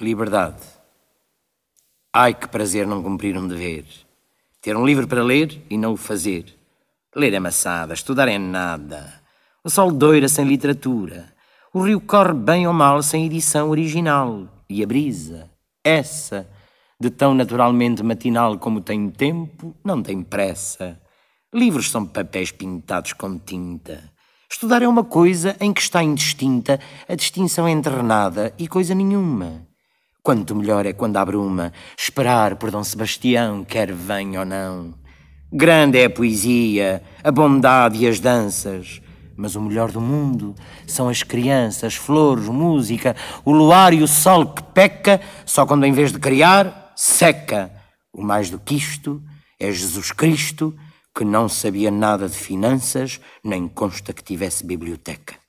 Liberdade. Ai que prazer não cumprir um dever. Ter um livro para ler e não o fazer. Ler é maçada, estudar é nada. O sol doira sem literatura. O rio corre bem ou mal sem edição original. E a brisa, essa, de tão naturalmente matinal como tem tempo, não tem pressa. Livros são papéis pintados com tinta. Estudar é uma coisa em que está indistinta a distinção entre nada e coisa nenhuma. Quanto melhor é quando abre uma. esperar por Dom Sebastião, quer venha ou não. Grande é a poesia, a bondade e as danças, mas o melhor do mundo são as crianças, flores, música, o luar e o sol que peca, só quando em vez de criar, seca. O mais do que isto é Jesus Cristo, que não sabia nada de finanças, nem consta que tivesse biblioteca.